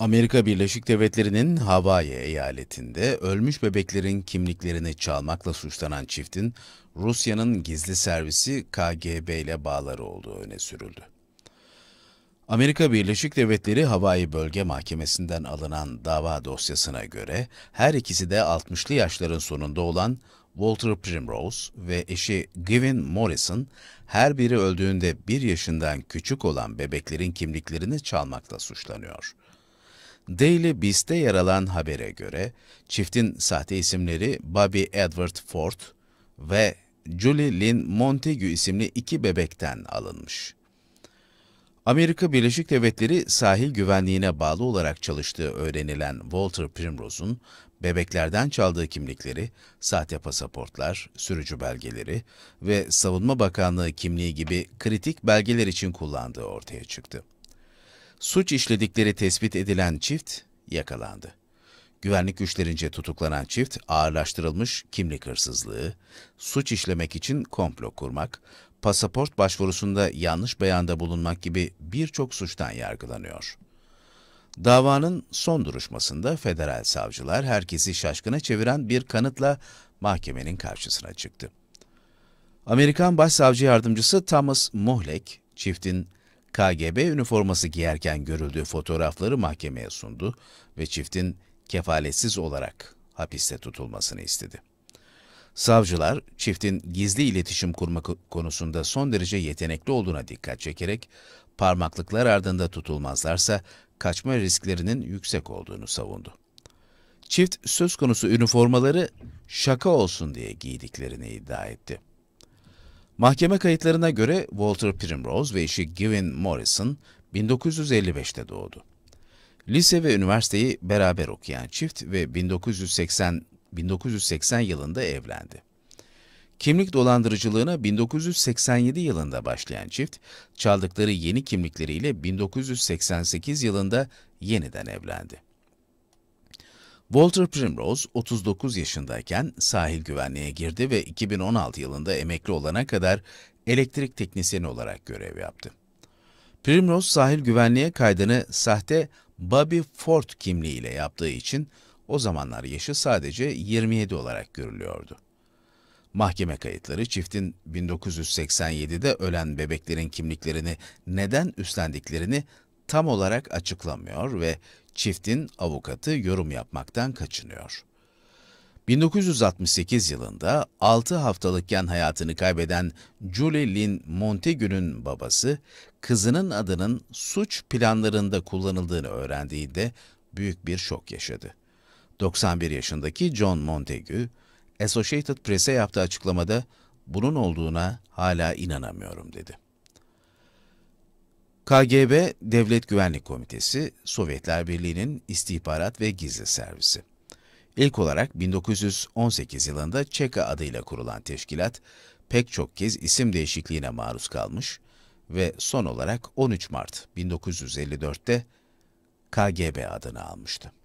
Amerika Birleşik Devletleri'nin Hawaii eyaletinde ölmüş bebeklerin kimliklerini çalmakla suçlanan çiftin Rusya'nın gizli servisi KGB ile bağları olduğu öne sürüldü. Amerika Birleşik Devletleri Hawaii Bölge Mahkemesi'nden alınan dava dosyasına göre her ikisi de 60'lı yaşların sonunda olan Walter Primrose ve eşi Gavin Morrison her biri öldüğünde bir yaşından küçük olan bebeklerin kimliklerini çalmakla suçlanıyor. Daily Beast'te yer alan habere göre, çiftin sahte isimleri Bobby Edward Ford ve Julie Lynn Montague isimli iki bebekten alınmış. Amerika Birleşik Devletleri sahil güvenliğine bağlı olarak çalıştığı öğrenilen Walter Primrose'un bebeklerden çaldığı kimlikleri, sahte pasaportlar, sürücü belgeleri ve Savunma Bakanlığı kimliği gibi kritik belgeler için kullandığı ortaya çıktı. Suç işledikleri tespit edilen çift yakalandı. Güvenlik güçlerince tutuklanan çift ağırlaştırılmış kimlik hırsızlığı, suç işlemek için komplo kurmak, pasaport başvurusunda yanlış beyanda bulunmak gibi birçok suçtan yargılanıyor. Davanın son duruşmasında federal savcılar herkesi şaşkına çeviren bir kanıtla mahkemenin karşısına çıktı. Amerikan Başsavcı Yardımcısı Thomas Mohlek çiftin KGB üniforması giyerken görüldüğü fotoğrafları mahkemeye sundu ve çiftin kefaletsiz olarak hapiste tutulmasını istedi. Savcılar, çiftin gizli iletişim kurma konusunda son derece yetenekli olduğuna dikkat çekerek, parmaklıklar ardında tutulmazlarsa kaçma risklerinin yüksek olduğunu savundu. Çift söz konusu üniformaları şaka olsun diye giydiklerini iddia etti. Mahkeme kayıtlarına göre Walter Primrose ve eşi Givin Morrison 1955'te doğdu. Lise ve üniversiteyi beraber okuyan çift ve 1980 1980 yılında evlendi. Kimlik dolandırıcılığına 1987 yılında başlayan çift, çaldıkları yeni kimlikleriyle 1988 yılında yeniden evlendi. Walter Primrose 39 yaşındayken sahil güvenliğe girdi ve 2016 yılında emekli olana kadar elektrik teknisyeni olarak görev yaptı. Primrose sahil güvenliğe kaydını sahte Bobby Ford kimliğiyle yaptığı için o zamanlar yaşı sadece 27 olarak görülüyordu. Mahkeme kayıtları çiftin 1987'de ölen bebeklerin kimliklerini neden üstlendiklerini tam olarak açıklamıyor ve çiftin avukatı yorum yapmaktan kaçınıyor. 1968 yılında 6 haftalıkken hayatını kaybeden Julie Lynn Montagu'nun babası, kızının adının suç planlarında kullanıldığını öğrendiğinde büyük bir şok yaşadı. 91 yaşındaki John Montagu, Associated Press'e yaptığı açıklamada bunun olduğuna hala inanamıyorum dedi. KGB Devlet Güvenlik Komitesi, Sovyetler Birliği'nin istihbarat ve gizli servisi. İlk olarak 1918 yılında ÇEKA adıyla kurulan teşkilat, pek çok kez isim değişikliğine maruz kalmış ve son olarak 13 Mart 1954'te KGB adını almıştı.